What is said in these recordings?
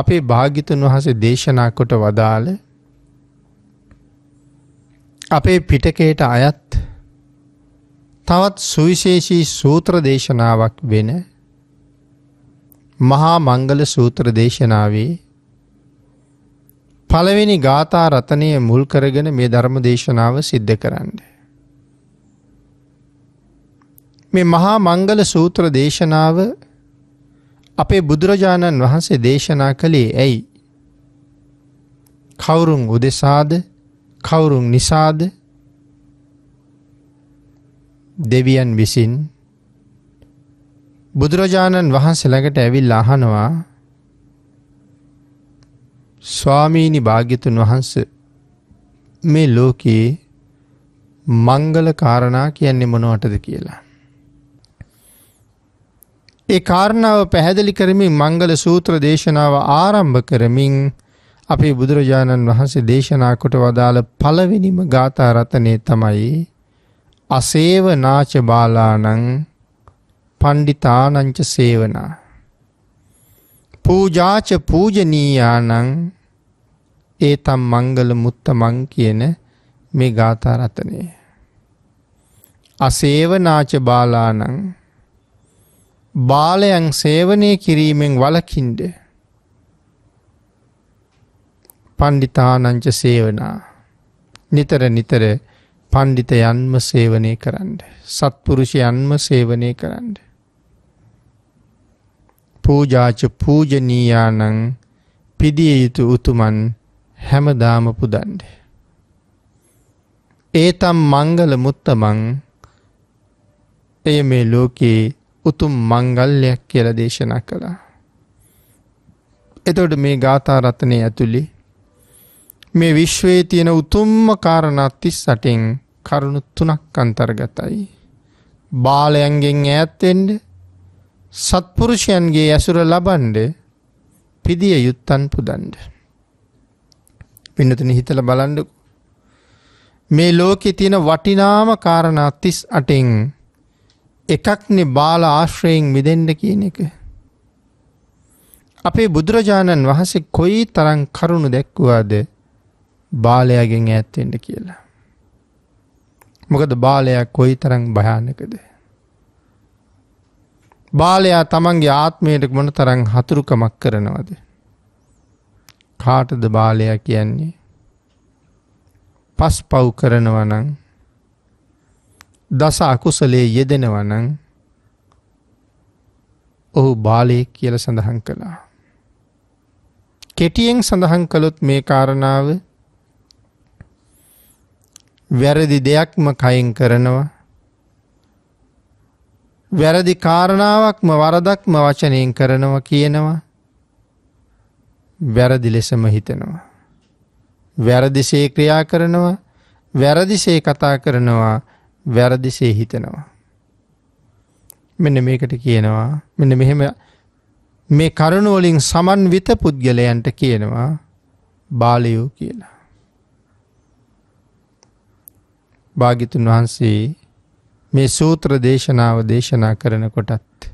අපේ භාගිතුන් වහසේ දේශනා කොට වදාළ අපේ පිටකයට අයත් තවත් සුවිශේෂී සූත්‍ර දේශනාවක් වෙන මහා මංගල සූත්‍ර දේශනාවේ පළවෙනි ගාථා රතනය මුල් කරගෙන මේ ධර්ම දේශනාව සිද්ධ කරන්න. මේ මහා මංගල සූත්‍ර දේශනාව අපේ බුදුරජාණන් වහන්සේ දේශනා කළේ ඇයි. කවුරුන් උදෙසාද කවුරුන් නිසාද දෙවියන් විසින් බුදුරජාණන් වහන්සේ ළඟට ඇවිල් අහනවා ස්වාමීනි භාග්‍යතුන් වහන්ස මේ ලෝකයේ මංගල කාරණා කියන්නේ මොනවටද කියලා. ඒ කාරණාව පැහැදිලි කරමින් මංගල සූත්‍ර දේශනාව ආරම්භ කරමින් අපේ බුදුරජාණන් වහන්සේ දේශනා කොට වදාළ පළවෙනිම ගාථා රතනේ තමයි අසේව නාච බාලානං පණ්ඩිතානංච සේවනා පූජාච පූජනීයානං ඒ තම් මංගල මුත්තමං කියන මේ ගාථා රතනය. අසේවනාච බාලානං බාලයන් සේවනය කිරීමෙන් වලකින්ඩ පණ්ඩිතානංච සේවනා නිතර නිතර පණ්ඩිතයන්ම සේවනය කරන්න සත්පුරුෂයන්ම සේවනය කරන්න පූජාච පූජනීයානං පිදිය යුතු උතුමන් හැමදාම පුදන්ඩ ඒතම් මංගල මුත්තමං එය මේ ලෝකයේ උතුම් මංගල්ලයක් කියල දේශනා කළා. එතොට මේ ගාථාරත්නය ඇතුළි මේ විශ්වයේ තියෙන උතුම්ම කාරණත්තිස් සටෙන් කරුණු තුනක් අන්තර්ගතයි. බාලයන්ගෙන් ඈත්තෙන්ඩ සත්පුරුෂයන්ගේ ඇසුර ලබන්ඩ පිදිය යුත්තන් පුදන්ඩ. පිනතුන හිතල බලන්ඩකු. මේ ලෝකෙ තියෙන වටිනාම කාරණා තිස් අටෙන් එකක්නේ බාල ආශ්‍රයෙන් මිදෙන්න කියන එක. අපේ බුදුරජාණන් වහන්සේ කොයි තරම් කරුණු දැක්වුවාද බාලයාගෙන් ඈත්වෙන්න කියලා. මොකද බාලයා කොයි තරම් භයානකද. බාලයා තමන්ගේ ආත්මයට මොන තරම් හතුරුකමක් කරනවද. කාටද බාලයා කියන්නේ. පස් පව් කරනවනං දස අකුසලේ යෙදෙනවනං ඔහු බාලයෙක් කියල සඳහන් කළා. කෙටියෙන් සඳහන් කළොත් මේ කාරණාව වැරදි දෙයක්ම කයින් කරනවා වැරදි කාරණාවක්ම වරදක්ම වචනයෙන් කරනවා කියනවා වැරදි ලෙසම හිතනවා. වැරදිසේ ක්‍රියා කරනවා වැරදිසේ කතා කරනවා වැරදිසේ හිතෙනවා. මෙන්න මේකට කියනවා මෙන්න මෙහෙම මේ කරුණුවලින් සමන්විත පුද්ගලයන්ට කියනවා බාලයෝ කියලා. භාගිතුන් වහන්සේ මේ සූත්‍ර දේශනාව දේශනා කරනකොටත්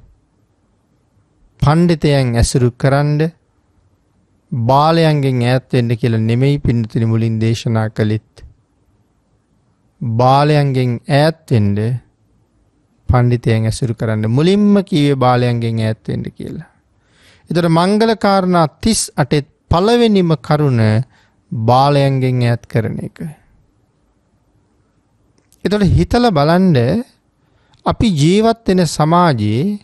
පණ්ඩිතයන් ඇසුරු කරන්ඩ බාලයන්ගෙන් ඈත්වෙන්න කියල නෙමෙයි පින්නතින මුලින් දේශනා කළිත් බාලයන්ගෙන් ඈත්වෙන්ඩ පණ්ඩිතයන් ඇසුරු කරන්න මුලින්ම කීවේ බාලයන්ගෙන් ඈත්වෙන්ඩ කියලා. එතට මංගල කාරණා තිස් අටෙත් පලවෙනිම කරුණ බාලයන්ගෙන් ඈත් කරන එක. එතොට හිතල බලන්ඩ අපි ජීවත් වෙන සමාජයේ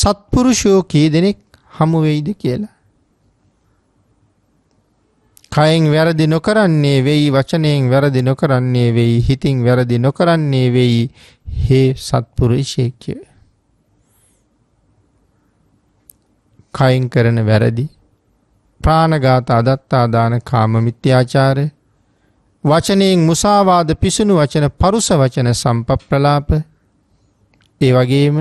සත්පුරුෂයෝ කී දෙනෙක් හමුවෙයිද කියලා. කයෙන් වැරදි නොකරන්නේ වෙයි වචනයෙන් වැරදි නොකරන්නේ වෙයි හිතින් වැරදි නොකරන්නේ වෙයි හේ සත්පුරුෂයෙක්ය. කයින් කරන වැරදි ප්‍රාණඝාත අදත්තාදාන කාමමිත්‍යාචාර වචනයෙන් මුසාවාද පිසුණු වචන පරුස වචන සම්පප්‍රලාප ඒ වගේම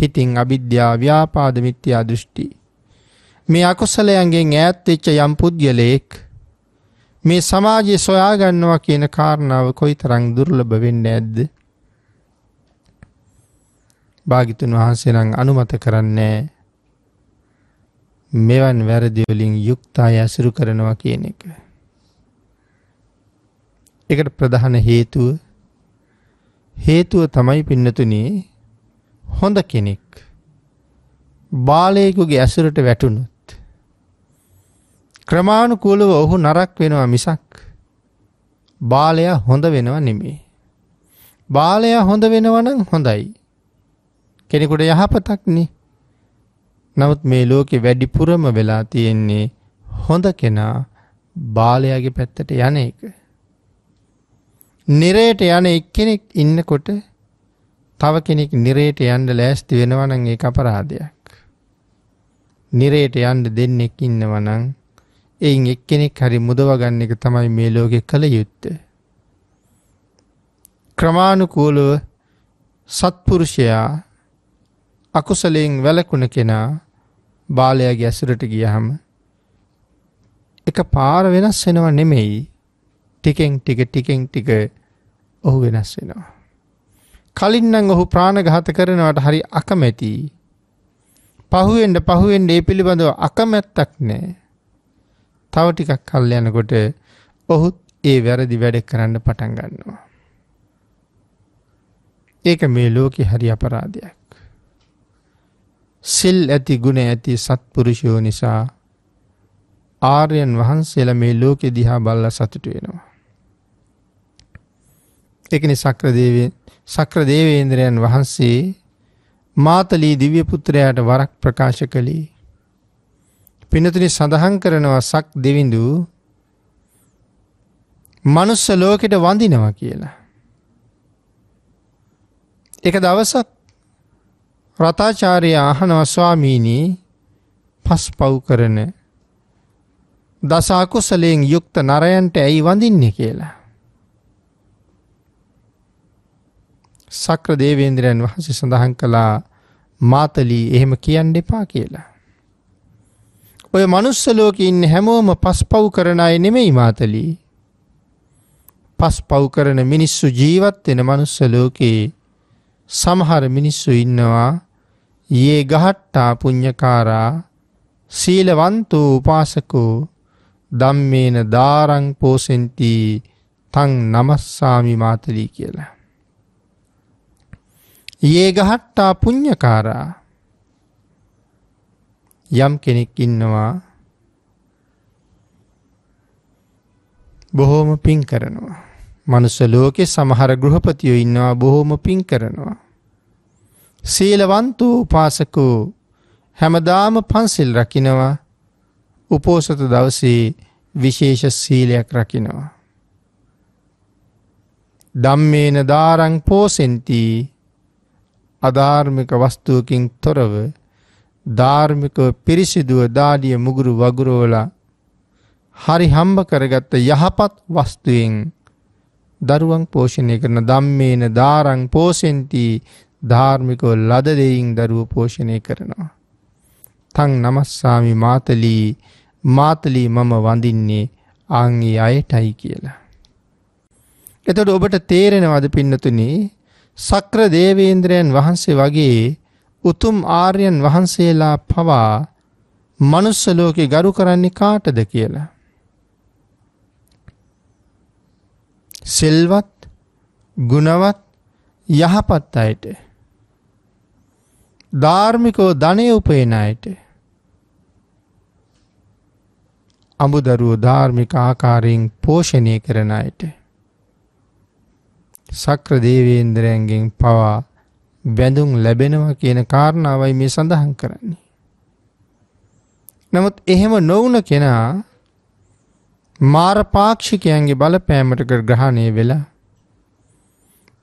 හිතින් අවිද්‍යා ව්‍යාපාද මිත්‍යා දෘෂ්ටි මේ අකුසලයන්ගෙන් ඈත් වෙච්ච යම් පුද්ගලයෙක් මේ සමාජය සොයාගන්නවා කියන කාරණාව කොයි තරං දුර්ලභ වෙන්න ඇද්ද. භාගිතුන් වහන්සේනං අනුමත කරන්නේ මෙවන් වැරදිවලින් යුක්තාය ඇසුරු කරනවා කියන එක. එකට ප්‍රධාන හේතුව හේතුව තමයි පින්නතුනේ හොඳ කෙනෙක් බාලයෙකුගේ ඇසුරට වැටුණුත් ක්‍රමාණුකූලව ඔහු නරක් වෙනවා මිසක් බාලයා හොඳ වෙනවා නෙමේ. බාලයා හොඳ වෙනවනම් හොඳයි. කෙනෙකුට යහපතක්නේ. නමුත් මේ ලෝකෙ වැඩිපුරම වෙලා තියෙන්නේ හොඳ කෙනා බාලයාගේ පැත්තට යන එක. නිරයට යන එක්කෙනෙක් ඉන්නකොට තව කෙනෙක් නිරයට යන්න ලෑස්ති වෙනවනං ඒ අපරාධයක්. නිරයට යන්න දෙන්නෙක් ඉන්නවනං එයින් එක්කෙනෙක් හරි මුදව ගන්න එක තමයි මේ ලෝකෙ කළ යුත්තේ. ක්‍රමානුකූලව සත්පුරුෂයා අකුසලයෙන් වැලකුණ කෙනා බාලයාගේ ඇසුරට ගියහම එක පාර වෙනස් වෙනව නෙමෙයි ටිකෙන් ටික ටිකෙන් ටික ඔහු වෙනස් වෙනවා. කලින්නම් ඔහු ප්‍රාණඝාත කරනවට හරි අකමැති. පහුවෙන්ඩ පහුවෙන්ඩ ඒ පිළිබඳව අකමැත්තක් නෑ. තව ටිකක් කල් යනකොට ඔහුත් ඒ වැරදි වැඩ කරන්න පටන් ගන්නවා. ඒක මේ ලෝකෙ හරි අපරාධයක්. සිල් ඇති ගුණ ඇති සත්පුරුෂයෝ නිසා ආර්යන් වහන්සේලා මේ ලෝකෙ දිහා බල්ලා සතුටු වෙනවා. එකනි සක්‍රදේවේ සක්‍ර දේවේන්ද්‍රයන් වහන්සේ මාතලී දිව්‍ය පුත්‍රයාට වරක් ප්‍රකාශ කළේ පිනතුනි සඳහන් කරනවා සක් දෙවිඳු මනුස්ස ලෝකෙට වඳිනවා කියලා. එක දවසත් රතාචාරය අහනව ස්වාමීනී පස් පව් කරන දසාකුසලයෙන් යුක්ත නරයන්ට ඇයි වඳින්නේ කියලා. සක්‍ර දේවේන්ද්‍රයන් වහසේ සඳහන් කළා මාතලී එහෙම කියන්න එපා කියලා. ඔය මනුස්ස ලෝකේ ඉන්න හැමෝම පස්පව් කරන අය නෙමෙයි මාතලී. පස්පව් කරන මිනිස්සු ජීවත් වෙන මනුස්ස ලෝකේ සමහර මිනිස්සු ඉන්නවා යේ ගහට්ටා පුඤ්ඤකාරා සීලවන්තෝ උපාසකෝ ධම්මේන දාරං පෝසෙන්ති තං නමස්සාමි මාතලී කියලා. යේ ගහට්ටා පුඤ්ඤකාරා යම් කෙනෙක් ඉන්නවා බොහෝම පින් කරනවා. මනුස්ස ලෝකේ සමහර ගෘහපතියෝ ඉන්නවා බොහෝම පින් කරනවා. සීලවන්තූ පාසකූ හැමදාම පන්සිල් රකිනවා උපෝසත දවසේ විශේෂ සීලයක් රකිනවා. ධම්මේන ධාරං පෝසෙන්ති අධාර්මික වස්තුවකින් තොරව ධාර්මිකව පිරිසිදුව දාඩිය මුගුරු වගුරෝලා හරි හම්බ කරගත්ත යහපත් වස්තුයෙන් දරුවන් පෝෂණය කරන ධම්මේන ධාරං පෝසෙන්ති ධාර්මිකව ලද දෙයින් දරුව පෝෂණය කරනවා. තං නමස්සාමි මාතලී මාතලී මම වඳින්නේ ආංගේ අයටයි කියලා. එතට ඔබට තේරෙනවද පින්නතුනේ සක්‍ර දේවේන්ද්‍රයන් වහන්සේ වගේ උතුම් ආර්යන් වහන්සේලා පවා මනුස්ස ලෝකේ ගරු කරන්නේ කාටද කියලා. සෙල්වත් ගුණවත් යහපත් අයට ධාර්මිකෝ ධනය උපයන අයට අඹදරුවෝ ධාර්මික ආකාරයෙන් පෝෂණය කරන අයට සක්‍ර දේවේන්ද්‍රයන්ගෙන් පවා බැඳුම් ලැබෙනවා කියන කාරණාවයි මේ සඳහන් කරන්නේ. නමුත් එහෙම නොවුන කෙනා මාර පාක්ෂිකයන්ගේ බලපෑමට ග්‍රහණය වෙලා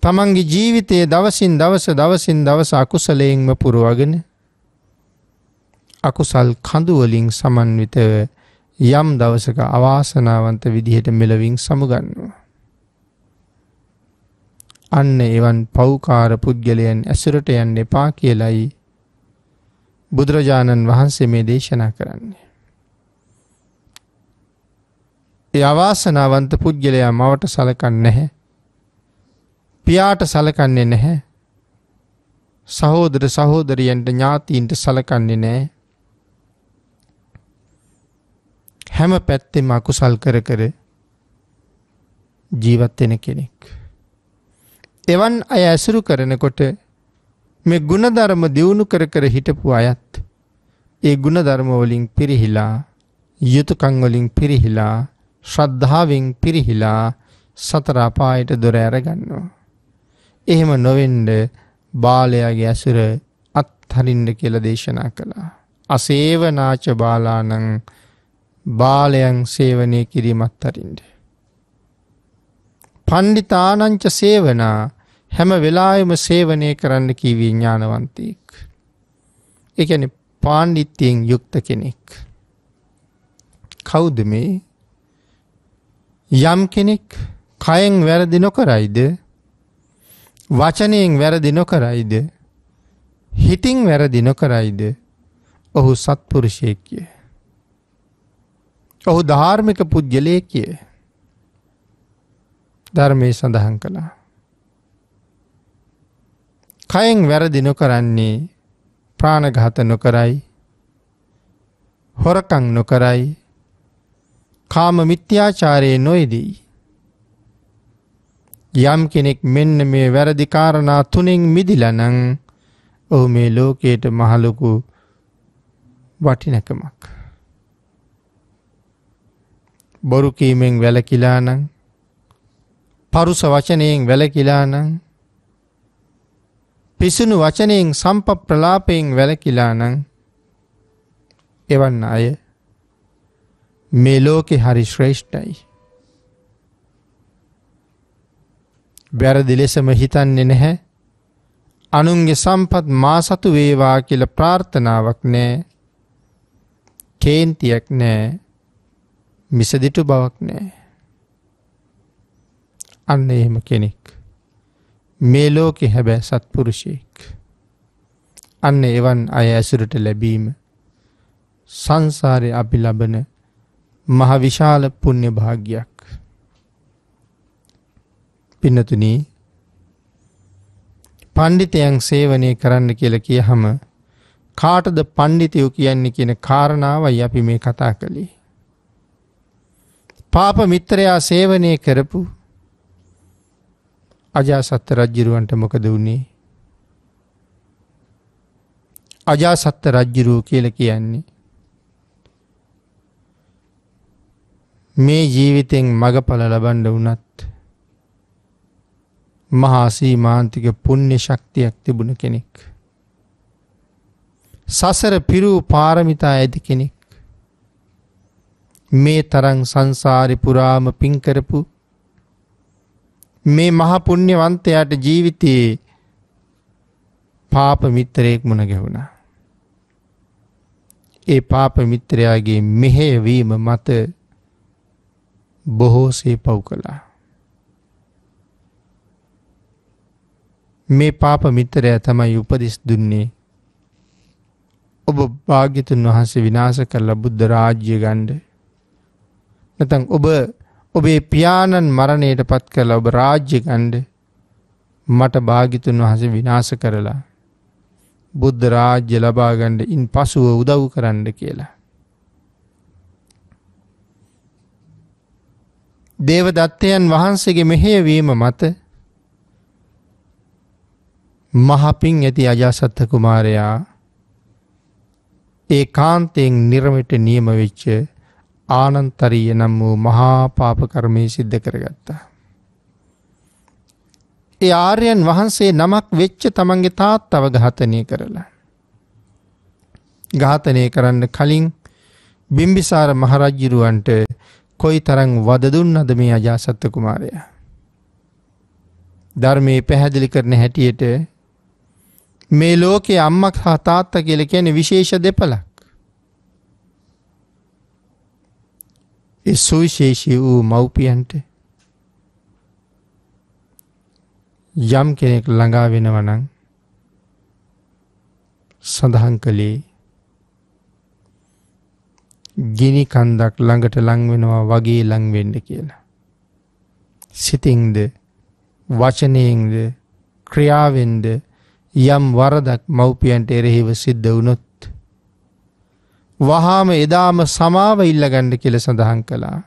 තමන්ගේ ජීවිතයේ දවසින් දවස දවසින් දවස අකුසලයෙන්ම පුරවගෙන අකුසල් කඳුවලින් සමන්විත යම් දවසක අවාසනාවන්ත විදිහට මෙලවින් සමුගන්නවා. අන්න එවන් පෞකාර පුද්ගලයන් ඇසුරට යන්න එපා කියලයි බුදුරජාණන් වහන්සේ මේ දේශනා කරන්නේ. ඒ අවාසනාවන්ත පුද්ගලයා මවට සලකන්නේ නැහැ. පියාට සලකන්නේ නැහැ. සහෝදර සහෝදරියන්ට ඥාතීන්ට සලකන්නේ නැහැ. හැම පැත්තෙම අකුසල් කර කර ජීවත් වෙන කෙනෙක්. එවන් අය ඇසුරු කරනකොට මේ ගුණධර්ම දියුණු කර කර හිටපු අයත් ඒ ගුණධර්ම වලින් පිරිහිලා යුතුයකම් වලින් පිරිහිලා ශ්‍රද්ධාවෙන් පිරිහිලා සතර අපායට දොර අරගන්නවා. එහෙම නොවෙන්න බාලයාගේ ඇසුර අත්හරින්න කියලා දේශනා කළා. අසේවනාච බාලානං බාලයන් සේවනය කිරීමත් අරින්ද. පණ්ඩිතානංච සේවනා හැම වෙලාවෙම සේවනය කරන්න කීවී ඥානවන්තයෙක්. එකන පාණ්ඩිත්තියෙන් යුක්ත කෙනෙක්. කෞද මේ යම් කෙනෙක් කයෙන් වැරදි නොකරයිද වචනයෙන් වැරදි නොකරයිද හිතින් වැරදි නොකරයිද ඔහු සත්පුරුෂයකිය. ඔහු ධාර්මික පුද්ගලයකිය ධර්මය සඳහන් කළා. කයෙන් වැරදි නොකරන්නේ ප්‍රාණඝාත නොකරයි හොරකං නොකරයි කාම මිත්‍යාචාරයේ නොයදී යම් කෙනෙක් මෙන්න මේ වැරදි කාරණා තුනෙන් මිදිලා නම් ඔහු මේ ලෝකයට මහලොකු වටිනකමක් බොරු කීමෙන් වැළකිලා නම් පරුස වචනයෙන් වැළකිලා නම් පිසුණු වචනයෙන් සම්පප්‍රලාපයෙන් වැළකිලා නම් එවන්න අය මේ ලෝකෙ හරි ශ්‍රේෂ්ඨයි. වැරදි ලෙසම හිතන්නේ නැහැ අනුන්ගේ සම්පත් මා සතු වේවා කියල ප්‍රාර්ථනාවක් නෑ කේන්තියක් නෑ මිසදිටු බවක් නෑ අන්න එහෙම කෙනෙක්. මේ ලෝකෙ හැබැ සත්පුරුෂයෙක්. අන්න එවන් අය ඇසුරට ලැබීම සංසාරය අපි ලබන මහවිශාල පුුණ්‍ය භාග්‍යයක්. පින්නතුනී පණ්ඩිතයන් සේවනය කරන්න කියල කිය හම කාටද පණ්ඩිතයෝ කියන්නේ කියන කාරණාවයි අපි මේ කතා කළේ. පාප මිත්‍රයා සේවනය කරපු අජාසත්ත රජ්ජිරුවන්ට මොකද වුණේ අජාසත්ත රජ්ජිරූ කියල කියන්නේ මේ ජීවිතෙන් මගඵල ලබන්ඩ වනත් මහාසී මාන්තික පුුණ්‍ය ශක්තියක් තිබුණ කෙනෙක්. සසර පිරූ පාරමිතා ඇති කෙනෙක් මේ තරන් සංසාරි පුරාම පින්කරපු මේ මහා පුණ්‍යවන්තයාට ජීවිතයේ පාප මිත්‍රයෙක් මුණ ගැහුණා. ඒ පාප මිත්‍රයාගේ මෙහෙයවීම මත බොහෝසේ පව් කළා. මේ පාප මිත්‍රය තමයි උපදෙස් දුන්නේ ඔබ භාග්‍යතුන් වහන්සේ විනාශ කරලා බුද්ධ රාජ්‍ය ගණ්ඩ නැතන් ඔබ ඔබේ පියාණන් මරණයට පත් කරල ඔබ රාජ්‍ය ගණ්ඩ මට භාගිතුන් වහස විනාස කරලා බුද්ධ රාජ්‍ය ලබාගණ්ඩ ඉන් පසුව උදව් කරන්න කියලා. දේව දත්තයන් වහන්සේගේ මෙහයවීම මත මහපින් ඇති අජාසත්ත කුමාරයා ඒ කාන්තයෙන් නිරමට නියම වෙච්චේ ආනන්තරීය නම් වූ මහා පාප කර්මයේ සිද්ධ කරගත්තා. ඒ ආර්යයන් වහන්සේ නමක් වෙච්ච තමන්ගේ තාත්තව ඝාතනය කරලා. ඝාතනය කරන්න කලින් බිම්බිසාර මහරජ්ජිරුවන්ට කොයි තරං වද දුන්නද මේ අජාසත්ත කුමාරයා. ධර්මයේ පැහැදිලි කරන හැටියට මේ ලෝකයේ අම්මක් හා තාත්තා කියලා කියන්නේ විශේෂ දෙපළක්. ඒ සුවිශේෂී වූ මව්පියන්ට යම් කෙනෙක් ළඟා වෙනවනං සඳහන් කළේ ගිනි කන්දක් ළඟට ලංවෙනවා වගේ ලංවෙන්න කියලා. සිතින්ද වචනයෙන්ද ක්‍රියාවෙන්ද යම් වරදක් මව්පියන්ට එරෙහිව සිද්ධ වුණොත් වහාම එදාම සමාව ඉල්ලගණ්ඩ කියල සඳහන් කළා.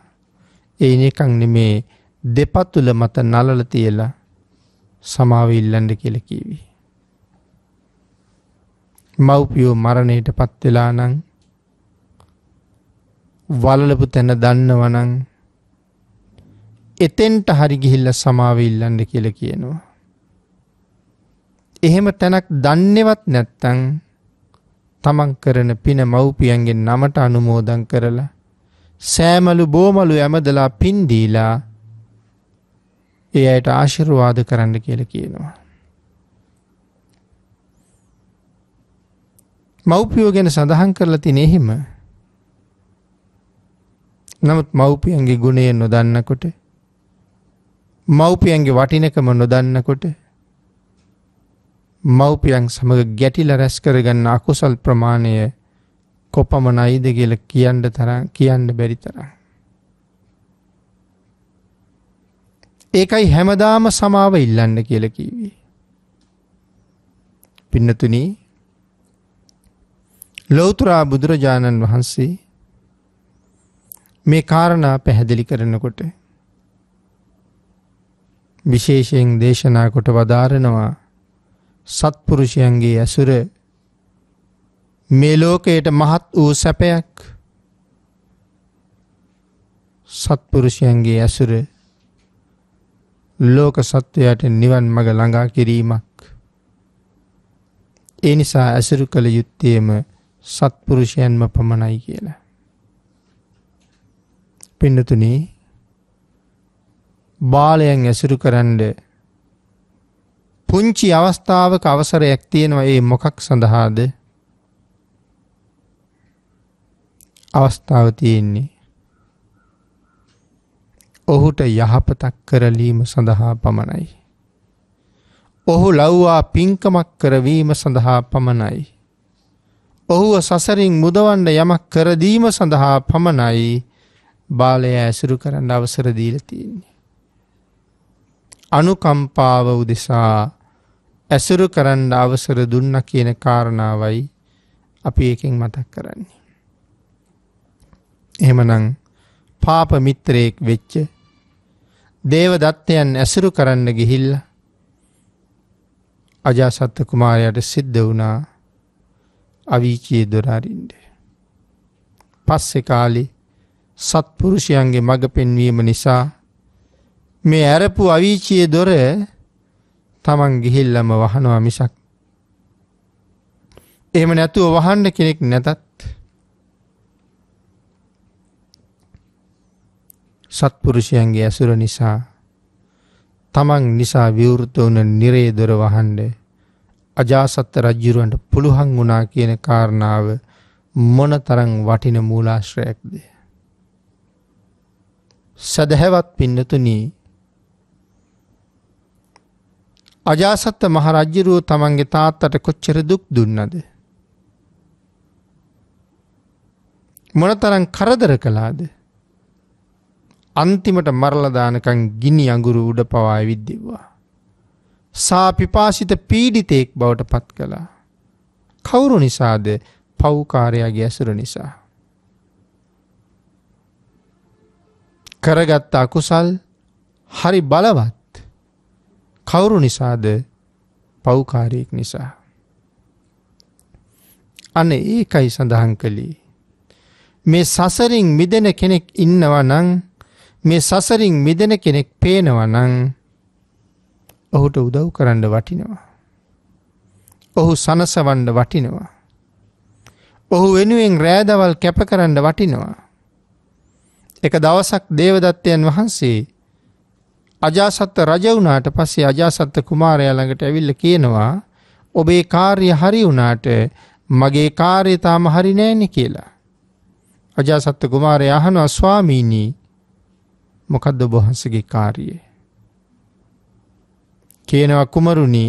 එයින එකක් නෙමේ දෙපත්තුල මත නලල තියලා සමාව ඉල්ලන්ඩ කෙලකිවී. මව්පියෝ මරණයට පත්වෙලා නං වලලපු තැන දන්නවනං එතෙන්ට හරි ගිහිල්ල සමාව ඉල්ලන්ඩ කියල කියනවා. එහෙම තැනක් දන්නෙවත් නැත්තං තමන් කරන පින මව්පියන්ගෙන් නමට අනුමෝදන් කරලා සෑමලු බෝමලු ඇමදලා පින්දීලා ඒ අයට ආශිරවාද කරන්න කියල කියනවා. මව්පියෝ ගැන සඳහන් කරලා තින එහෙම නමුත් මව්පියන්ගේ ගුණය නොදන්නකොට මව්පියන්ගේ වටිනකම නොදන්නකොට මව්පියන් සමග ගැටිලා රැස් කරගන්න අකුසල් ප්‍රමාණය කොපමණයිද කියලා කියන්න තරම් කියන්න බැරි තරම්. ඒකයි හැමදාම සමාව ඉල්ලන්න කියලා කිව්වේ. පින්නතුනි ලෞතර බුදුරජාණන් වහන්සේ මේ කාරණා පැහැදිලි කරනකොට විශේෂයෙන් දේශනා කොට වදාරනවා සත්පුරුෂයන්ගේ ඇසුර මේ ලෝකයට මහත් වූ සැපයක් සත්පුරුෂයන්ගේ ඇසුර ලෝක සත්වයට නිවන් මඟ ළඟා කිරීමක් ඒ නිසා ඇසුරු කළ යුත්තේම සත්පුරුෂයන්ම පමණයි කියලා. පින්නතුනේ බාලයන් ඇසුරු කරන්නේ පුංචි අවස්ථාවක අවසරයක් තියෙනවා ඒ මොකක් සඳහාද අවස්ථාව තියෙන්නේ ඔහුට යහපතක් කරලීම සඳහා පමණයි. ඔහු ලව්වා පින්කමක් කරවීම සඳහා පමණයි. ඔහුව සසරින් මුදවන්න යමක් කරදීම සඳහා පමණයි බාලය ඇසුරු කරන්න අවසර දීල තියන්නේ. අනුකම්පාව උදෙසා ඇසුරු කරන්න අවසර දුන්න කියන කාරණාවයි අපි ඒකෙන් මතක් කරන්නේ. එහෙමනං පාප මිත්‍රයෙක් වෙච්ච දේව දත්තයන් ඇසුරු කරන්න ගිහිල්ල අජාසත්ත කුමාරයට සිද්ධ වුණා අවීචයේ දොරාරින්ට. පස්සෙ කාලි සත්පුරුෂයන්ගේ මඟ පෙන්වීම නිසා මේ ඇරපු අවීචයේ දොර තමන් ගිහිල්ලම වහනවා මිසක්. එහෙම නැතුව වහන්න කෙනෙක් නැතත් සත්පුරුෂයන්ගේ ඇසුර නිසා තමන් නිසා විවෘත වන නිරේදොර වහන්ඩ අජාසත්ත රජ්ජුරුවන්ට පුළුහන් වුනා කියන කාරණාව මොන තරං වටින මූලාශ්‍රයක්ද. සැදැහැවත් පින්නතුනී අජාසත්ත මහරජ්ජිරුව තමන්ගේ තාත්තට කොච්චර දුක් දුන්නද. මොනතරන් කරදර කලාද. අන්තිමට මරලදානකං ගිනි අඟුරු උඩ පවා විද්දිවා. සාපිපාසිත පීඩිතයෙක් බවට පත් කළා. කවුරු නිසාද පව්කාරයාගේ ඇසුර නිසා. කරගත්තා කුසල් හරි බලවත් කවුරු නිසාද පෞකාරයෙක් නිසා. අන ඒකයි සඳහන් කළේ. මේ සසරින් මිදෙන කෙනෙක් ඉන්නවා නං මේ සසරින් මිදෙන කෙනෙක් පේනවා නං ඔහුට උදව් කරන්න වටිනවා. ඔහු සනසවන්න වටිනවා. ඔහු වෙනුවෙන් රෑදවල් කැප කරන්න වටිනවා. එක දවසක් දේවදත්තයන් වහන්සේ අජාසත්ත රජ වුණාට පස්සේ අජාසත්ත කුමාරයා ළඟට ඇවිල්ලා කියනවා ඔබේ කාර්ය හරි වුණාට මගේ කාර්ය තාම හරි නෑනේ කියලා. අජාසත්ත කුමාරයා අහනවා ස්වාමීනි මොකද්ද ඔබ වහන්සේගේ කාර්යය? කියනවා කුමරුනි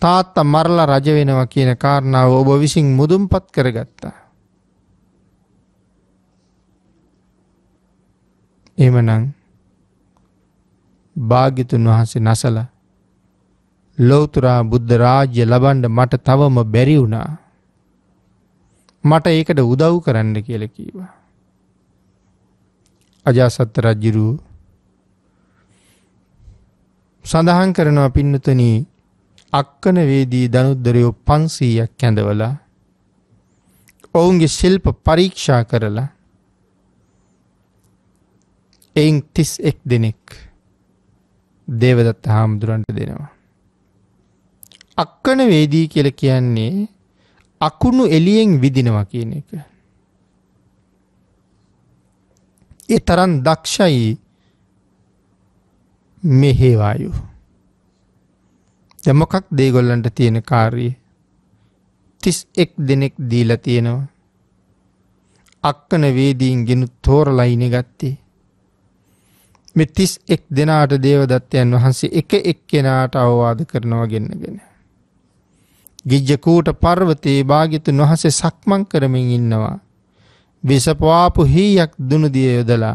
තාත්තා මරලා රජ වෙනවා කියන කාරණාව ඔබ විසින් මුදුන්පත් කරගත්තා. එහෙමනම් භාගිතුන් වහන්සේ නසල ලෝතුරා බුද්ධ රාජ්‍ය ලබන්ඩ මට තවම බැරි වුණා මට ඒකට උදව් කරන්න කියල කීවා. අජාසත්ත රජ්ජිරූ සඳහන් කරනවා පින්නතනී අක්කනවේදී දනුද්දරයෝ පන්සීයක් කැඳවල ඔවුන්ගේ ශිල්ප පරීක්ෂා කරලා එයින් තිස් එක් දෙනෙක් දේවදත්ත හාමුදුරන්ට දෙනවා. අක්කන වේදී කියල කියන්නේ අකුණු එලියෙන් විදිනවා කියන එක. ඒ තරන් දක්ෂයි මෙහේවායු. දැමොකක් දේගොල්ලන්ට තියෙන කාරී තිස් එක් දෙනෙක් දීලා තියෙනවා. අක්කන වේදීන් ගෙනු තෝරලයින ගත්තේ මේ 31 දෙනාට දේවදත්තයන් වහන්සේ එක එක්කෙනාට අවවාද කරනවා ගෙන්නගෙන. ගිජ්ජකූට පර්වතයේ භාග්‍යතුන් වහන්සේ සක්මන් කරමින් ඉන්නවා. විසපවාපු හීයක් දුනුදිය යොදලා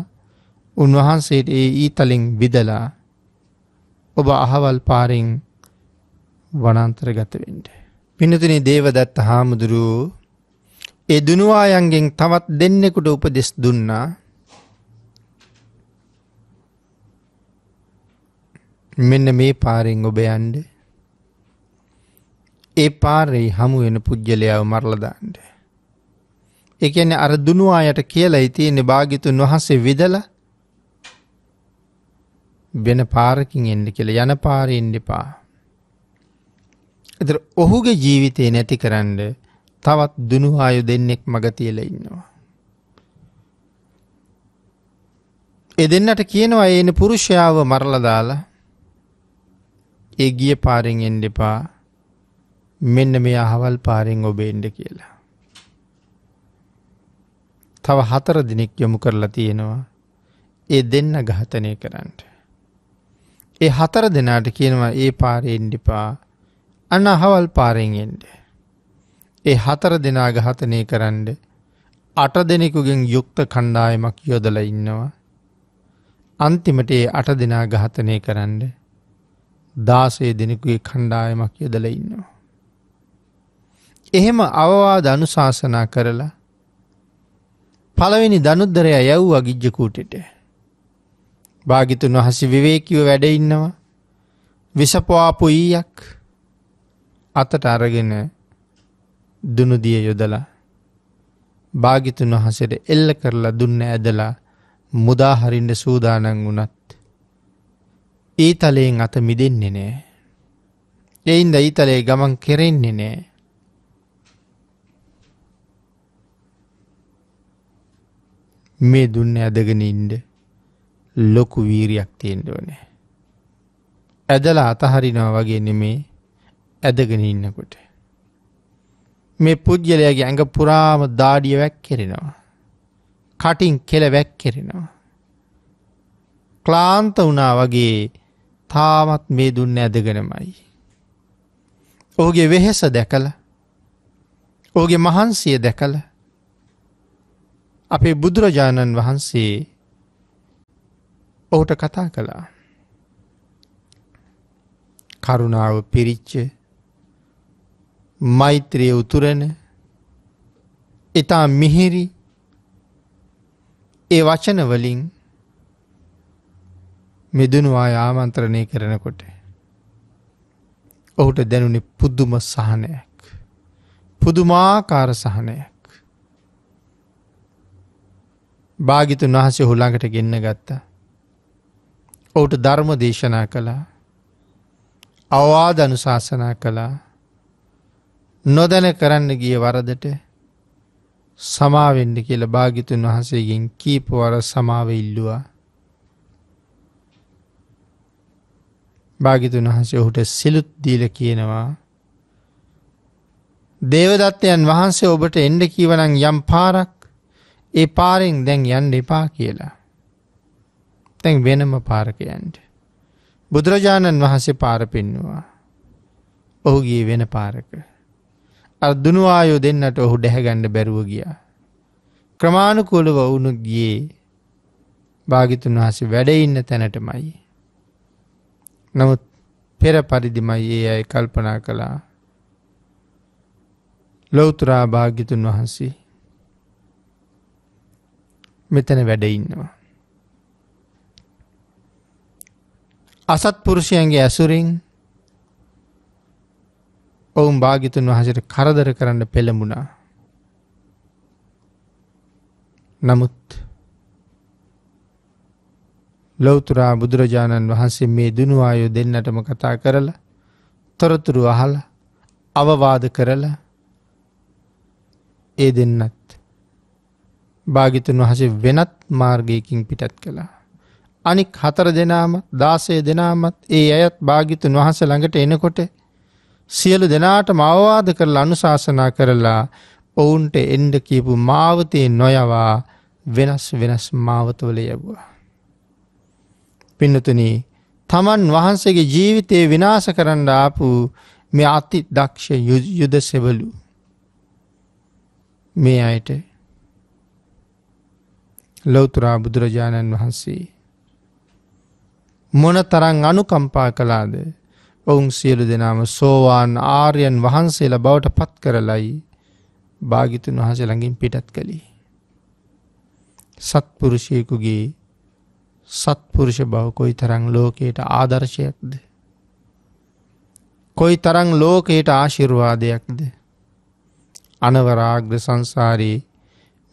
උන්වහන්සේට ඒ ඊතලින් විදලා ඔබ අහවල් පාරින් වනන්තරගත වෙන්ට. පිනතුනි දේවදත්ත හාමුදුරුවූ එදුනුවායන්ගෙන් තවත් දෙන්නෙකුට උපදෙස් දුන්නා මෙන්න මේ පාරෙන් ඔබ යන්ඩ ඒ පාරෙයි හමුවෙන පුද්ගලයාව මරලදාන්ඩ. එකන අර දුනුවායට කියලා ඉතියනෙ භාගිතුන් වහසේ විදල වෙන පාරකින් එන්න කියල යන පාරෙන්ඩ පා. එතර ඔහුගේ ජීවිතය නැති කරන්න තවත් දුනුහායු දෙන්නෙක් මගතියල ඉන්නවා. එ දෙන්නට කියනවා ඒන පුරුෂයාව මරලදාලා ඒ ගිය පාරෙන් එන්ඩ එපා මෙන්න මේ අහවල් පාරෙන් ඔබ එන්ඩ කියලා. තව හතර දිනෙක් යොමු කරලා තියෙනවා ඒ දෙන්න ගහතනය කරන්නට. ඒ හතර දෙනාට කියනවා ඒ පාරෙන්ඩිපා අන්න අහවල් පාරෙන් එන්ඩ. ඒ හතර දෙනා ගහතනය කරන්න අට දෙනෙකුගෙන් යුක්ත කණ්ඩායමක් යොදල ඉන්නවා අන්තිමට ඒ අට දෙනා ගහතනය කරන්නේ දාසේ දෙනෙකුගේ කණ්ඩායමක් යදල ඉන්නවා. එහෙම අවවාද අනුශාසනා කරලා පළවෙනි දනුද්දරය යව්ව ගිජ්ජකූටට භාගිතුන් වහස විවේකිව වැඩඉන්නවා විසපවාපු ඊයක් අතට අරගෙන දුනුදිය යොදලා භාගිතුන් වහසට එල්ල කරලා දුන්න ඇදලා මුදාහරින්ට සූදානන් වුනත් ඒ තලයෙන් අත මිදෙන්නේ නෑ. එයින්ද ඊතලේ ගමන් කෙරෙන්නේ නෑ. මේ දුන්න ඇදගෙන ඉන්ඩ ලොකු වීරයක් තියෙන්ඩෝනෑ. ඇදලා අතහරිනවා වගේ නෙමේ ඇදගෙන ඉන්නකොට. මේ පුද්ගලයාගේ ඇඟ පුරාම දාඩිය වැැක් කෙරෙනවා. කටින් කෙල වැැක් කෙරෙනවා. ක්ලාන්ත වනා වගේ තාමත් මේ දුන්න ඇදගෙනමයි. ඔහුගේ වෙහෙස දැකල ඕගේ මහන්සිය දැකල අපේ බුදුරජාණන් වහන්සේ ඔහුට කතා කළා. කරුණාව පිරිච්ච මෛත්‍රිය උතුරෙන ඉතා මිහිරි ඒ වචනවලින් මෙදෙනවා ආමන්ත්‍රණය කරනකොට. ඔහුට දැනුනේ පුදුම සහනයක්. පුදුමාකාර සහනයක්. භාගිතුන් වහසේ හුළඟට ගෙන්න ගත්තා. ඔවුට ධර්ම දේශනා කළා අවවාද අනුශාසනා කළා නොදැන කරන්න ගිය වරදට සමාවෙන්න කියල භාගිතුන් වහන්සේගෙන් කීපවර සමාව ඉල්ලවා භාගිතුන් වහන්සේ ඔහුට සිලුත් දීල කියනවා. දේවදත්තයන් වහන්සේ ඔබට එන්ඩ කීවනං යම් පාරක් ඒ පාරෙන් දැන් යන්න එපා කියලා. තැන් වෙනම පාරකයන්ට. බුදුරජාණන් වහන්සේ පාර පෙන්නවා. ඔහුගේ වෙන පාරක. අදදුනුවායෝ දෙන්නට ඔහු ඩැහැගණ්ඩ බැරුව ගියා. ක්‍රමාණුකූලව වුණු ගියේ භාගිතුන් වහසේ වැඩඉන්න තැනටමයි. නමුත් පෙර පරිදිමයි ඒ අය කල්පනා කළා ලොවතුරා භාගිතුන් වහන්සේ මෙතන වැඩඉන්නවා. අසත්පුරුෂයන්ගේ ඇසුරින් ඔවුන් භාගිතුන් වහසට කරදර කරන්න පෙළඹුණා. නමුත් ලෞතුරා බුදුරජාණන් වහන්සේ මේ දුනුවායෝ දෙන්නටම කතා කරලා තොරතුරු අහල අවවාද කරලා ඒ දෙන්නත් භාගිතුන් වහසේ වෙනත් මාර්ගයකින් පිටත් කළා. අනික් හතර දෙනාමත් දාසය දෙනාමත් ඒ අයත් භාගිතුන් වහස ළඟට එනකොට සියලු දෙනාටම අවවාද කරලා අනුශාසනා කරලා ඔවුන්ට එන්ඩ කියපු මාවතය නොයවා වෙනස් වෙනස් මාවතවල යැබවා. පින්නතුනී තමන් වහන්සේගේ ජීවිතය විනාස කරන්න ආපු මේ අති දක්ෂ යුද සෙවලු මේ අයට ලොවතුරා බුදුරජාණන් වහන්සේ. මොන තරං අනුකම්පා කලාද ඔවුන් සියලු දෙනාම සෝවාන් ආර්යන් වහන්සේලා බවට පත් කරලයි භාගිතුන් වහස ළඟින් පිටත් කළේ. සත්පුරුෂයකුගේ සත්පුරුෂ බව කොයි තරං ලෝකයට ආදර්ශයක්ද. කොයි තරං ලෝකයට ආශිර්වාදයක්ද. අනවරාග්‍ර සංසාරයේ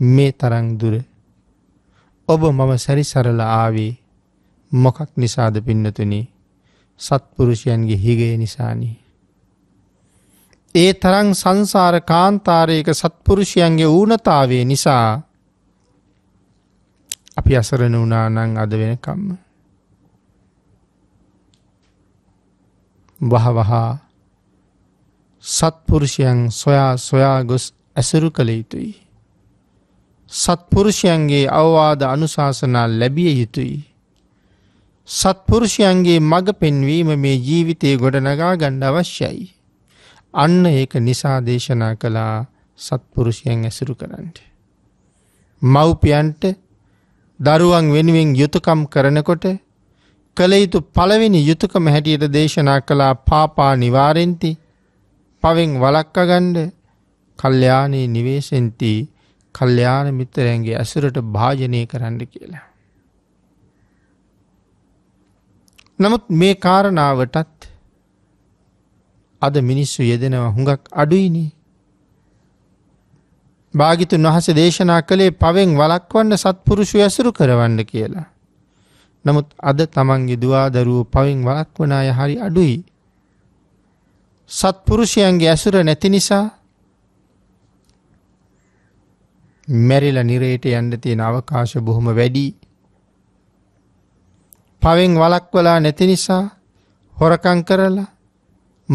මේ තරං දුර. ඔබ මම සැරිසරල ආවේ මොකක් නිසාද පින්නතුනි සත්පුරුෂයන්ගේ හිගේ නිසානී. ඒ තරං සංසාර කාන්තාරයක සත්පුරුෂයන්ගේ ඌනතාවේ නිසා අපි අසරණ වුණා නං අද වෙනකම්ම. වහ වහා සත්පුරුෂයන් සොයා සොයා ගොස් ඇසුරු කළ යුතුයි. සත්පුරුෂයන්ගේ අවවාද අනුශාසනා ලැබිය යුතුයි. සත්පුරුෂයන්ගේ මඟ පෙන්වීම මේ ජීවිතයේ ගොඩනගා ගණ්ඩ අවශ්‍යයි. අන්න ඒක නිසා දේශනා කළා සත්පුරුෂයන් ඇසුරු කරන්නට. මව්පියන්ට දරුවන් වෙනුවෙන් යුතුකම් කරනකොට කළ යුතු පළවෙනි යුතුකම හැටියට දේශනා කළා පාපා නිවාරෙන්ති පවෙන් වලක්කගණ්ඩ කල්්‍යානයේ නිවේශෙන්ති කල්්‍යාන මිත්තරයන්ගේ ඇසුරට භාජනය කරන්න කියලා. නමුත් මේ කාරණාවටත් අද මිනිස්සු යෙදෙනව හුඟක් අඩුයිනේ භාගිතුන් වහස දේශනා කළේ පවෙන් වලක්වන්න සත්පුරුෂු ඇසුරු කරවන්න කියලා. නමුත් අද තමන්ගේ දවාදරුවෝ පවෙන් වලක්වන අය හරි අඩුයි. සත්පුරුෂයන්ගේ ඇසුර නැති නිසා මැරිල නිරේට යන්න තියෙන අවකාශ බොහොම වැඩි. පවෙන් වලක්වලා නැති නිසා හොරකං කරලා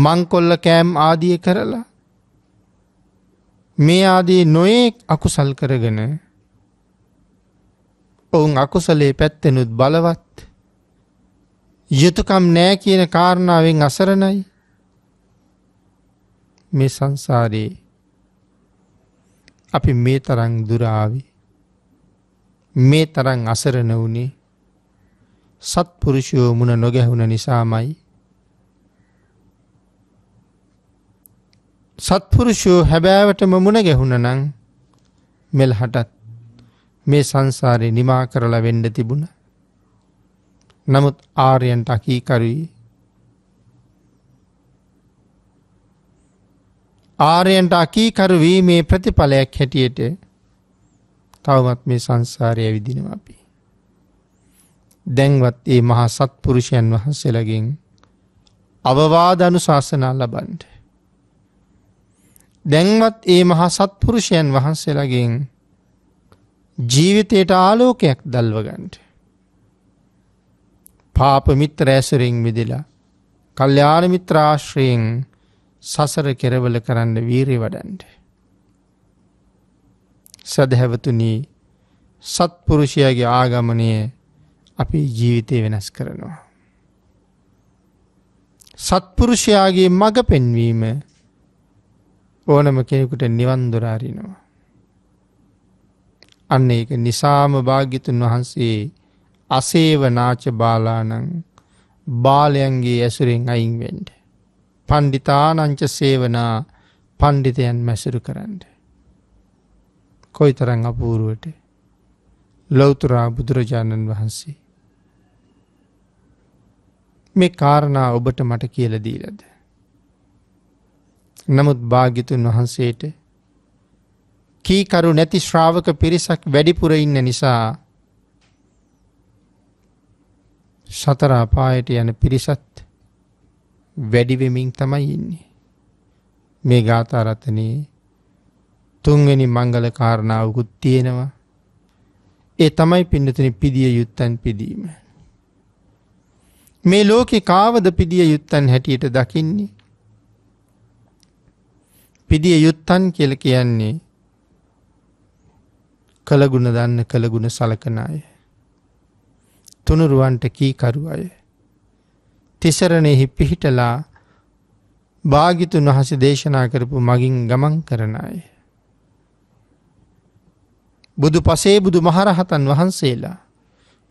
මංකොල්ල කෑම් ආදිය කරලා මේ ආදී නොයේ අකුසල් කරගෙන ඔවුන් අකුසලේ පැත්තෙනුත් බලවත් යුතුකම් නෑ කියන කාරණාවෙන් අසරණයි මේ සංසාරයේ අපි මේ තරං දුරාවි මේ තරං අසරණ වුණේ සත්පුරුෂයෝ මුණ නොගැහුණ නිසාමයි සත්පුරුෂයෝ හැබෑවටම මුණ ගැහුණ නං මෙල් හටත් මේ සංසාරය නිමා කරලා වෙන්ඩ තිබුණ. නමුත් ආරයන්ට අකීකරුයි ආරයන්ට අකීකරුවී මේ ප්‍රතිඵලයක් හැටියට තවමත් මේ සංසාරය විදිනව අපි. දැන්වත් ඒ මහා සත්පුරුෂයන් වහන්සේලගෙන් අවවාධ අනුශාසනා ලබන්ට. දැන්වත් ඒ මහා සත්පුරුෂයන් වහන්සේලාගෙන් ජීවිතයට ආලෝකයක් දල්වගන්ට. පාප මිත්‍ර ඇසුරෙන් මිදිලා කල්්‍යාන මිත්‍රාශ්‍රයෙන් සසර කෙරවල කරන්න වීරය වඩන්ට. සදහැවතුනී සත්පුරුෂයගේ ආගමනය අපි ජීවිතය වෙනස් කරනවා. සත්පුරුෂයාගේ මඟ පෙන්වීම ඕනම කෙනෙකුට නිවන් දොර අරිනවා. අන්න ඒක නිසාම භාග්‍යතුන් වහන්සේ අසේවනාච බාලානං බාලයන්ගේ ඇසුරෙන් අයින් වෙන්ඩ. පණ්ඩිතානංච සේවනා පණ්ඩිතයන් මැසුරු කරන්න. කොයි තරං අපූරුවට ලොවතුරා බුදුරජාණන් වහන්සේ. මේ කාරණා ඔබට මට කියලදීලද. නමුත් භාගිතුන් වහන්සේට කීකරු නැති ශ්‍රාවක පිරිසක් වැඩිපුර ඉන්න නිසා සතරාපායට යන පිරිසත් වැඩිවෙමින් තමයි ඉන්නේ. මේ ගාථරතනයේ තුන්වෙනි මංගල කාරණාවකුත් තියෙනවා. ඒ තමයි පින්නතන පිදිය යුත්තන් පිදීම. මේ ලෝකෙ කාවද පිදිය යුත්තන් හැටියට දකින්නේ පිදිය යුත්තන් කියල කියන්නේ කළගුණ දන්න කළගුණ සලකන අය. තුනුරුවන්ට කීකරු අය. තිසරණෙහි පිහිටලා භාගිතුන් වහස දේශනා කරපු මගින් ගමන් කරන අය. බුදු පසේ බුදු මහරහතන් වහන්සේලා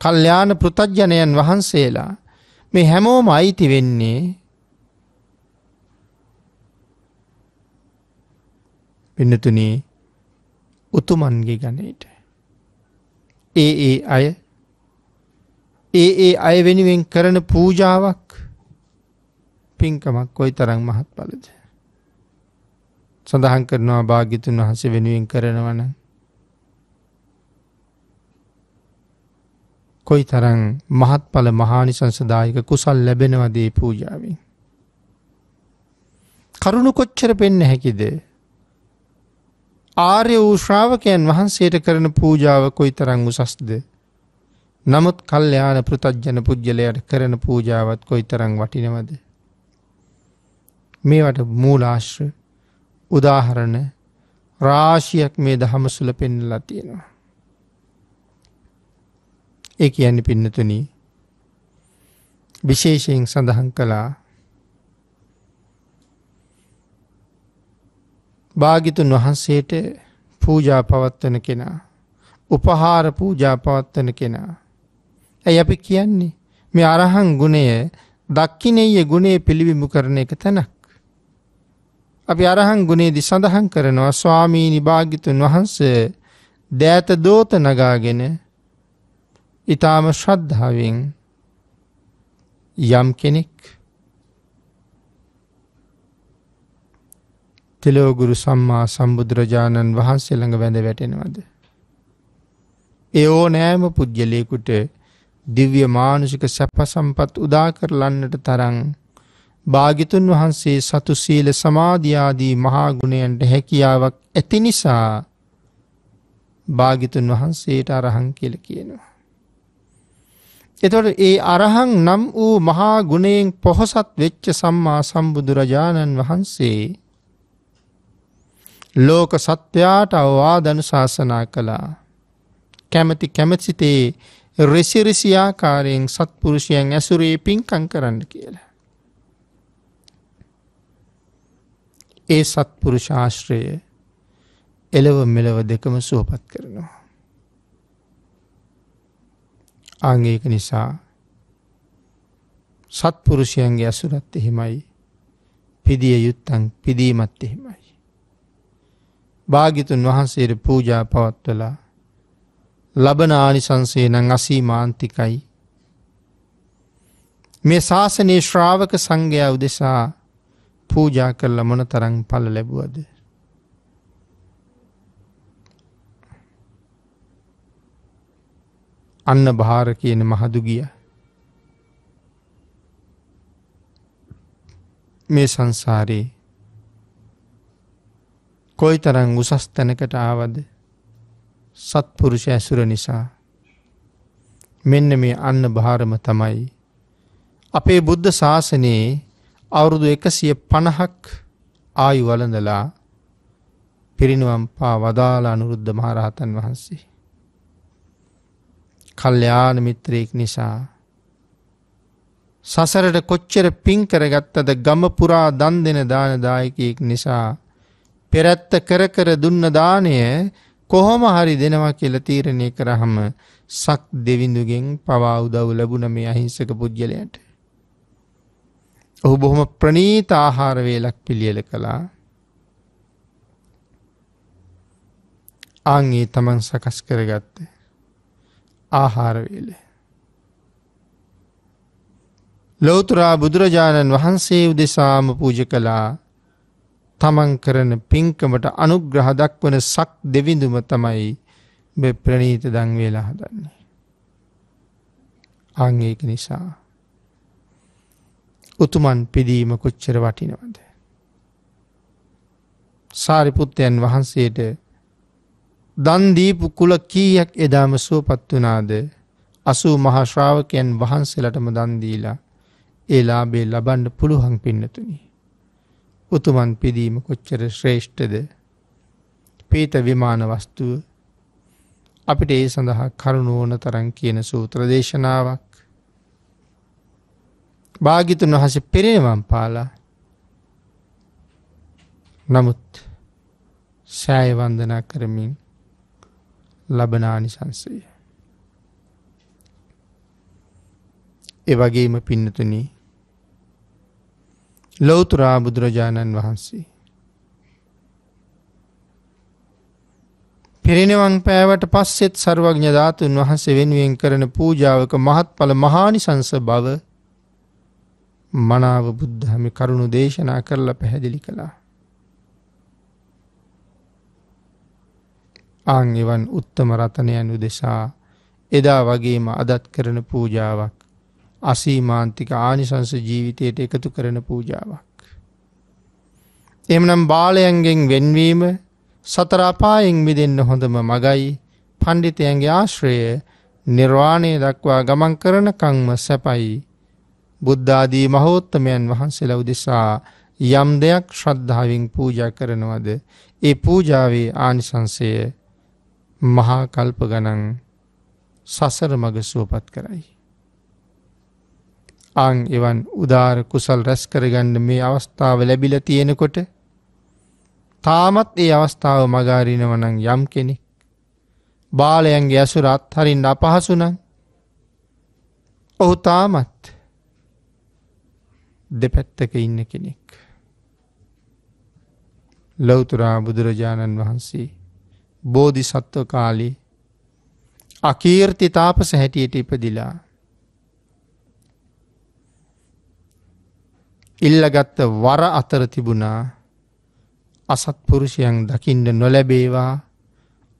කල්්‍යාන පෘතජ්ජනයන් වහන්සේලා මේ හැමෝම අයිති වෙන්නේ පින්නතුනේ උතුමන්ගේ ගණයට. ඒ ඒ අය ඒ ඒ අය වෙනුවෙන් කරන පූජාවක් පින්කමක් කොයි තරං මහත් පලද. සඳහන් කරනවා භාගිතුන් වහස වෙනුවෙන් කරනවන කොයි තරං මහත් පල මහානි සංසදායක කුසල් ලැබෙනවදේ පූජාවෙන්. කරුණු කොච්චර පෙන්න හැකිදේ ආර්ය වූ ශ්‍රාවකයන් වහන්සේට කරන පූජාව කොයි තරං උසස්ද. නමුත් කල්්‍යයාන පෘතජ්ජන පුද්ගලයට කරන පූජාවත් කොයි තරං වටිනවද. මේවට මූලාශ්‍ර උදාහරණ රාශියක් මේ දහම සුල පෙන්නලා තියෙනවා. ඒ කියන්නේ පින්නතුනී විශේෂයෙන් සඳහන් කලා භාගිතුන් වහන්සේට පූජා පවත්වන කෙනා. උපහාර පූජා පවත්වන කෙනා. ඇයි අපි කියන්නේ මේ අරහන් ගුණය දක්කිනෙය ගුණේ පිළිවිමු කරන එක තැනක්. අපි අරහන් ගුණේදි සඳහන් කරනවා ස්වාමී නිභාගිතුන් වහන්ස දෑත දෝත නගාගෙන ඉතාම ශ්‍රද්ධාවෙන් යම් කෙනෙක් තෙලෝගුරු සම්මා සම්බුදුරජාණන් වහන්සේ ළඟ වැඳ වැටෙනවද. ඒ ඕ නෑම පුද්ගලයකුට දිව්‍ය මානුෂික සැපසම්පත් උදා කරලන්නට තරං භාගිතුන් වහන්සේ සතු සීල සමාධයාදී මහාගුණයන්ට හැකියාවක් ඇති නිසා භාගිතුන් වහන්සේට අරහං කියල කියනවා. එතොට ඒ අරහං නම් වූ මහා ගුණයෙන් පොහොසත් වෙච්ච සම්මා සම්බුදුරජාණන් වහන්සේ ලෝක සත්‍යයාට අවවාදනු ශාසනා කළා. කැමති කැමැසිතේ රෙසිරිසියාකාරයෙන් සත්පුරුෂයන් ඇසුරේ පින්කං කරන්න කියලා. ඒ සත්පුරුෂාශ්‍රය එලව මෙලව දෙකම සුවපත් කරනවා. ආංගේක නිසා සත්පුරුෂයන්ගේ ඇසුරත් එහෙමයි පිදිය යුත්තන් පිදීමත් එහෙමයි. භාගිතුන් වහන්සේට පූජා පවත්වලා ලබන ආනිසංසේ නං අසීමාන්තිකයි. මේ ශාසනයේ ශ්‍රාවක සංඝයා උදෙසා පූජා කරලා මොන තරං පල ලැබුවද. අන්න භාර කියන මහදුගිය මේ සංසාරයේ කොයි තරං උසස් තැනකට ආවද සත්පුරුෂ ඇසුර නිසා මෙන්න මේ අන්න භාරම තමයි. අපේ බුද්ධ ශාසනයේ අවුරුදු එකසිය පණහක් ආයු වලඳලා පිරිනුවම් පා වදාළ අනුරුද්ධ මහරහතන් වහන්සේ. කල්්‍යයාන මිත්‍රයෙක් නිසා සසරට කොච්චර පින් කරගත්තද ගම පුරා දන් දෙන දානදායකයෙක් නිසා පෙරැත්ත කර කර දුන්න දාණය කොහොම හරි දෙනවා කියලා තීරණය කරාම සක් දෙවිඳුගෙන් පවා උදව් ලැබුණ මේ අහිංසක පුජ්‍යලයට. ඔහු බොහොම ප්‍රණීත ආහාර වේලක් පිළියෙල කළා. ආන්ගේ තමන් සකස් කරගත්ත ආහාර වේලේ ලෞතර බුදුරජාණන් වහන්සේ උදෙසාම පූජ කළා තමන් කරන පින්කමට අනුග්‍රහ දක්වන සක් දෙවිඳුම තමයි ප්‍රනීත දංවේලා හදන්නේ. අංඒක නිසා උතුමන් පිදීම කොච්චර වටිනවද. සාරිපුත්තයන් වහන්සේට දන්දීපු කුල කීයක් එදාම සුවපත් වනාද අසූ මහාශ්‍රාවකයන් වහන්සේලටම දන්දීලා ඒ ලාබේ ලබන්න පුළුහන් පින්නතුනිි. උතුමන් පිදීම කොච්චර ශ්‍රේෂ්ඨද පේත විමාන වස්තුව අපිට ඒ සඳහා කරුණෝන තරන් කියන සූත්‍ර දේශනාවක් භාගිතුන් වහස පෙරේවම් පාලා නමුත් සෑයවන්දනා කරමින් ලබනානිසංසය. එවගේම පින්නතුනී ලොවතුරා බුදුරජාණන් වහන්සේ. පිරිනිවන් පෑවට පස්සෙත් සර්වඥ ධාතුන් වහන්සේ වෙනුවෙන් කරන පූජාවක මහත්ඵල මහානිසංස බව මනාව බුද්ධහමි කරුණු දේශනා කරලා පැහැදිලි කළා. ආං එවන් උත්තම රතනයන් උදෙසා එදා වගේම අදත් කරන පූජාවක් අසීමාන්තික ආනිසංස ජීවිතයට එකතු කරන පූජාවක්. එමනම් බාලයන්ගෙන් වෙන්වීම සතරාපායෙන් මිදෙන්න හොඳම මගයි පණ්ඩිතයන්ගේ ආශ්‍රය නිර්වාණය දක්වා ගමන් කරන කංම සැපයි. බුද්ධාදී මහෝත්තමයන් වහන්සේලා උදෙසා යම් දෙයක් ශ්‍රද්ධාවෙන් පූජා කරනවද ඒ පූජාවේ ආනිසංසය මහා කල්ප ගණන් සසර මග සුවපත් කරයි. ආං එවන් උදාර කුසල් රැස් කරගන්න මේ අවස්ථාව ලැබිල තියෙනකොට තාමත් ඒ අවස්ථාව මගාරිනවනං යම් කෙනෙක් බාලයන්ගේ ඇසුර අත්හරින් අපහසුනන් ඔහු තාමත් දෙපැත්තක ඉන්න කෙනෙක් ලොවතුරා බුදුරජාණන් වහන්සේ බෝධි සත්ව කාලී අකීර්ති තාපස හැටියට ඉපදිලා ඉල්ලගත්ත වර අතර තිබුණා අසත්පුරුෂයන් දකිින්ඩ නොලැබේවා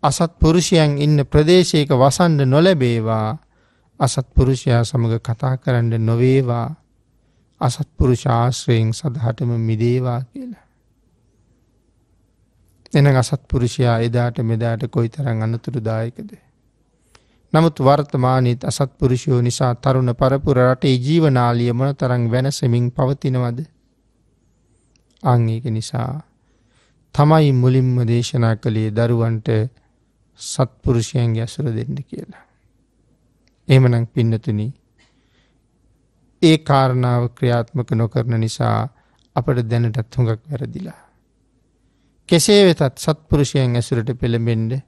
අසත්පුරුෂයන් ඉන්න ප්‍රදේශයක වසන්ඩ නොලැබේවා අසත්පුරුෂයා සමඟ කතා කරන්න නොවේවා අසත්පුරුෂාශ්‍රයෙන් සදහටම මිදේවා කියලා. එන අසත්පුරුෂයා එදාට මෙදාට කොයි තරන් අනතුරු දායකදේ. නමුත් වර්තමානයේත් අසත්පුරුෂයෝ නිසා තරුණ පරපුර රටේ ජීවනාලිය මොන තරම් වෙනසමින් පවතිනවද? අන් ඒක නිසා තමයි මුලින්ම දේශනා කළේ දරුවන්ට සත්පුරුෂයන්ගේ ඇසුර දෙන්න කියලා. එහෙමනම් පින්නතුනි ඒ කාරණාව ක්‍රියාත්මක නොකරන නිසා අපට දැනටත් හුඟක් වැරදිලා. කෙසේ වෙතත් සත්පුරුෂයන් ඇසුරට පෙළඹෙන්නේ